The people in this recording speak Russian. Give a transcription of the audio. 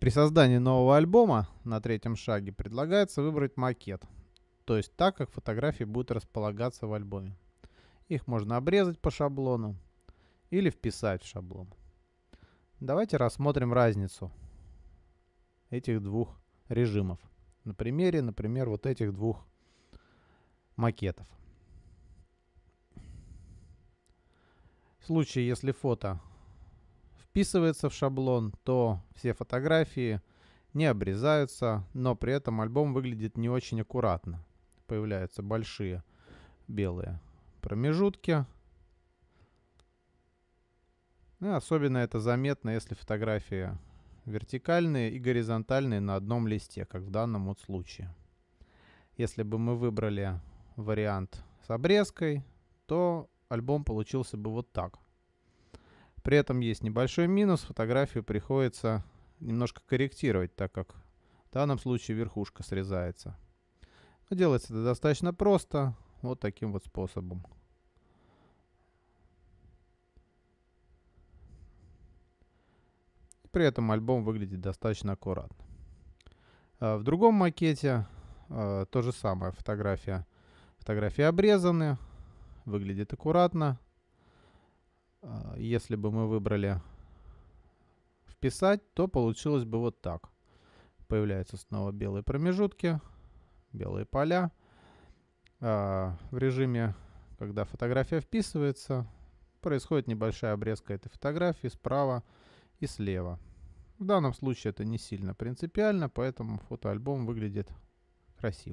При создании нового альбома на третьем шаге предлагается выбрать макет, то есть так, как фотографии будут располагаться в альбоме. Их можно обрезать по шаблону или вписать в шаблон. Давайте рассмотрим разницу этих двух режимов. На примере, например, вот этих двух макетов. В случае, если фото вписывается в шаблон, то все фотографии не обрезаются, но при этом альбом выглядит не очень аккуратно. Появляются большие белые промежутки. Ну, особенно это заметно, если фотографии вертикальные и горизонтальные на одном листе, как в данном вот случае. Если бы мы выбрали вариант с обрезкой, то альбом получился бы вот так – при этом есть небольшой минус, фотографию приходится немножко корректировать, так как в данном случае верхушка срезается. Но делается это достаточно просто, вот таким вот способом. При этом альбом выглядит достаточно аккуратно. А в другом макете а, то же самое, фотография. Фотографии обрезаны, выглядит аккуратно. А, если бы мы выбрали вписать, то получилось бы вот так. Появляются снова белые промежутки, белые поля. А, в режиме, когда фотография вписывается, происходит небольшая обрезка этой фотографии справа и слева. В данном случае это не сильно принципиально, поэтому фотоальбом выглядит красиво.